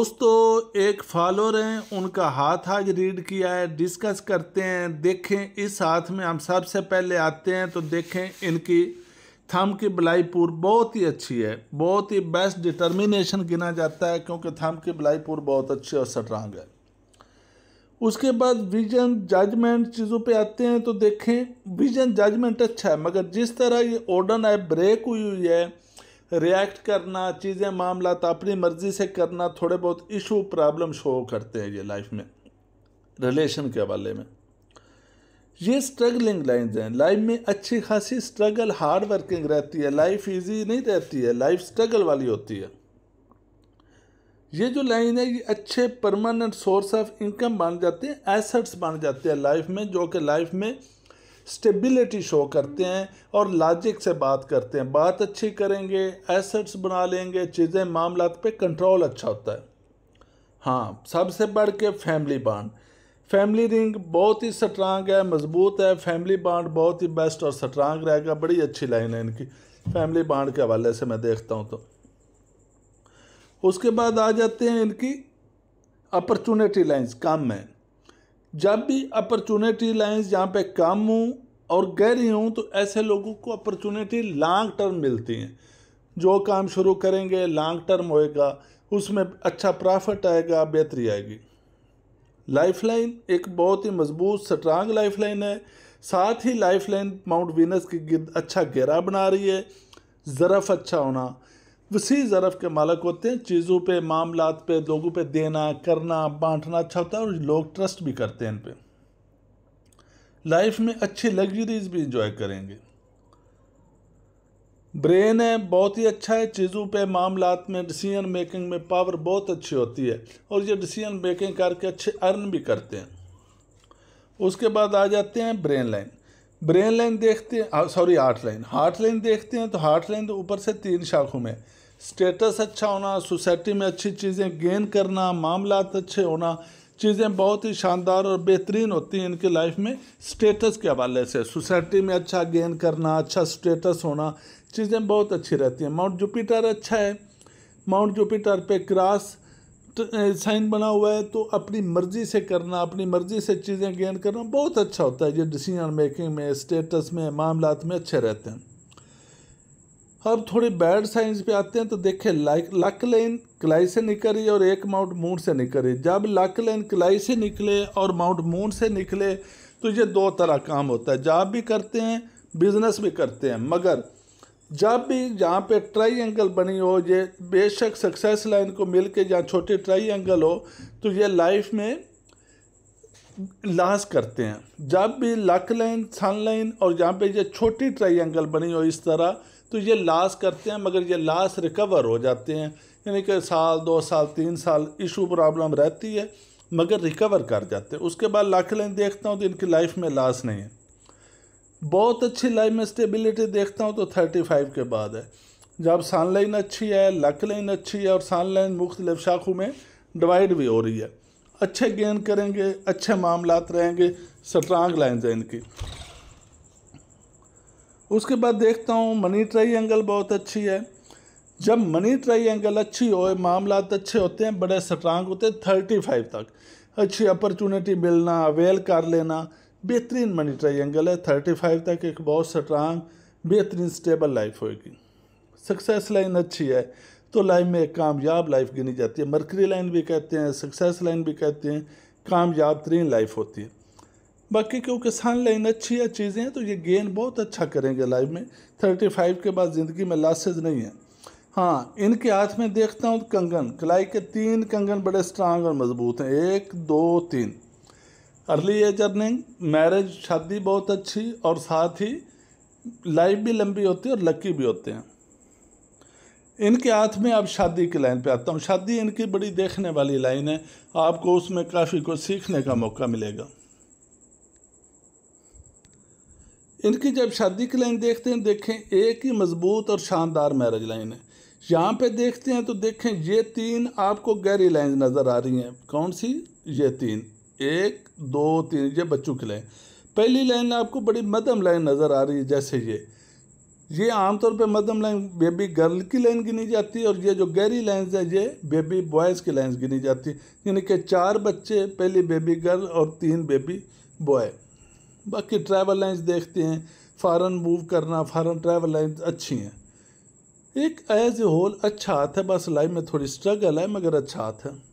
दोस्तों एक फॉलोअर हैं उनका हाथ आज रीड किया है डिस्कस करते हैं देखें इस हाथ में हम सबसे पहले आते हैं तो देखें इनकी थम की बलाईपुर बहुत ही अच्छी है बहुत ही बेस्ट डिटर्मिनेशन गिना जाता है क्योंकि थम की बलाईपुर बहुत अच्छी और स्ट्रांग है उसके बाद विजन जजमेंट चीज़ों पे आते हैं तो देखें विजन जजमेंट अच्छा है मगर जिस तरह ये ओडन है ब्रेक हुई हुई है रिएक्ट करना चीज़ें मामला अपनी मर्ज़ी से करना थोड़े बहुत इशू प्रॉब्लम शो करते हैं ये लाइफ में रिलेशन के हवाले में ये स्ट्रगलिंग लाइन्स हैं लाइफ में अच्छी खासी स्ट्रगल हार्ड वर्किंग रहती है लाइफ इजी नहीं रहती है लाइफ स्ट्रगल वाली होती है ये जो लाइन है ये अच्छे परमानेंट सोर्स ऑफ इनकम बन जाते हैं एसेट्स बन जाते हैं लाइफ में जो कि लाइफ में स्टेबिलिटी शो करते हैं और लॉजिक से बात करते हैं बात अच्छी करेंगे एसेट्स बना लेंगे चीज़ें मामला पे कंट्रोल अच्छा होता है हाँ सबसे बढ़ के फैमिली बाड फैमिली रिंग बहुत ही स्ट्रांग है मजबूत है फैमिली बाड बहुत ही बेस्ट और स्ट्रांग रहेगा बड़ी अच्छी लाइन है इनकी फैमिली बाड के हवाले से मैं देखता हूँ तो उसके बाद आ जाते हैं इनकी अपॉर्चुनिटी लाइंस कम में जब भी अपॉर्चुनिटी लाइंस यहाँ पे कम हूँ और गहरी हूँ तो ऐसे लोगों को अपॉर्चुनिटी लॉन्ग टर्म मिलती हैं जो काम शुरू करेंगे लॉन्ग टर्म होएगा उसमें अच्छा प्रॉफिट आएगा बेहतरी आएगी लाइफलाइन एक बहुत ही मजबूत स्ट्रांग लाइफलाइन है साथ ही लाइफलाइन माउंट वीनस की अच्छा गहरा बना रही है ज़रफ़ अच्छा होना वसी ज़रफ़ के मालक होते हैं चीज़ों पे मामला पे लोगों पे देना करना बांटना अच्छा होता है और लोग ट्रस्ट भी करते हैं इन पर लाइफ में अच्छी लग्जरीज भी इंजॉय करेंगे ब्रेन है बहुत ही अच्छा है चीज़ों पे मामलात में डिसीजन मेकिंग में पावर बहुत अच्छी होती है और ये डिसीजन मेकिंग करके अच्छे अर्न भी करते हैं उसके बाद आ जाते हैं ब्रेन लाइन ब्रेन लाइन देखते हैं sorry heart line heart line देखते हैं तो हार्ट लाइन तो ऊपर से तीन शाखों में स्टेटस अच्छा होना सोसाइटी में अच्छी चीज़ें गेन करना मामला अच्छे होना चीज़ें बहुत ही शानदार और बेहतरीन होती हैं इनके लाइफ में स्टेटस के हवाले से सोसाइटी में अच्छा गेन करना अच्छा स्टेटस होना चीज़ें बहुत अच्छी रहती हैं माउंट जुपिटर अच्छा है माउंट जुपिटर पे क्रॉस साइन तो, बना हुआ है तो अपनी मर्ज़ी से करना अपनी मर्ज़ी से चीज़ें गेन करना बहुत अच्छा होता है ये डिसीजन मेकिंग में स्टेटस में मामला में अच्छे रहते हैं अब थोड़ी बैड साइंस पे आते हैं तो देखें लाइक लक लाइन क्लाई से निकली और एक माउंट मून से निकली जब लक लाइन क्लाई से निकले और माउंट मून से निकले तो ये दो तरह काम होता है जॉब भी करते हैं बिजनेस भी करते हैं मगर जब भी जहाँ पे ट्राई एंगल बनी हो ये बेशक सक्सेस लाइन को मिल के जहाँ छोटे ट्राई एंगल हो तो ये लाइफ में लाज करते हैं जब भी लक लाइन सन लाइन और जहाँ पे ये छोटी ट्राई एंगल बनी हो इस तरह तो ये लास करते हैं मगर ये लास रिकवर हो जाते हैं यानी कि साल दो साल तीन साल इशू प्रॉब्लम रहती है मगर रिकवर कर जाते हैं उसके बाद लाख लाइन देखता हूँ तो इनकी लाइफ में लास नहीं है बहुत अच्छी लाइफ में स्टेबिलिटी देखता हूँ तो थर्टी फाइव के बाद है जब सान लाइन अच्छी है लक लाइन अच्छी है और सान लाइन मुख्तलिफ शाखों में डिवाइड भी हो रही है अच्छे गेन करेंगे अच्छे मामला रहेंगे स्ट्रांग लाइन है इनकी उसके बाद देखता हूँ मनी ट्राई एंगल बहुत अच्छी है जब मनी ट्राई एंगल अच्छी हो मामला अच्छे होते हैं बड़े स्ट्रांग होते हैं थर्टी फाइव तक अच्छी अपॉर्चुनिटी मिलना अवेल कर लेना बेहतरीन मनी ट्राई एंगल है थर्टी फाइव तक एक बहुत स्ट्रांग बेहतरीन स्टेबल लाइफ होगी सक्सेस लाइन अच्छी है तो लाइफ में एक कामयाब लाइफ गिनी जाती है मरकरी लाइन भी कहते हैं सक्सेस लाइन भी कहते हैं कामयाब तरीन लाइफ होती है बाकी क्योंकि किसान लाइन अच्छी है चीज़ें हैं तो ये गेन बहुत अच्छा करेंगे लाइफ में थर्टी फाइव के बाद ज़िंदगी में लासेज नहीं है हाँ इनके हाथ में देखता हूँ कंगन कलाई के तीन कंगन बड़े स्ट्रांग और मजबूत हैं एक दो तीन अर्ली एज अर्निंग मैरिज शादी बहुत अच्छी और साथ ही लाइफ भी लंबी होती है और लकी भी होते हैं इनके हाथ में आप शादी की लाइन पे आता हूँ शादी इनकी बड़ी देखने वाली लाइन है आपको उसमें काफ़ी कुछ सीखने का मौका मिलेगा इनकी जब शादी की लाइन देखते हैं देखें एक ही मजबूत और शानदार मैरिज लाइन है यहाँ पे देखते हैं तो देखें ये तीन आपको गहरी लाइन नज़र आ रही हैं कौन सी ये तीन एक दो तीन ये बच्चों की लाइन पहली लाइन आपको बड़ी मदम लाइन नज़र आ रही है जैसे ये ये आमतौर पे मदम लाइन बेबी गर्ल की लाइन गिनी जाती है और ये जो गहरी लाइन है ये बेबी बॉयज़ की लाइन गिनी जाती है यानी कि चार बच्चे पहली बेबी गर्ल और तीन बेबी बॉय बाकी ट्रैवल लाइन्स देखते हैं फ़ारन मूव करना फ़ारन ट्रैवल लाइन्स अच्छी हैं एक एज ए होल अच्छा हाथ है बस लाइफ में थोड़ी स्ट्रगल है मगर अच्छा हाथ है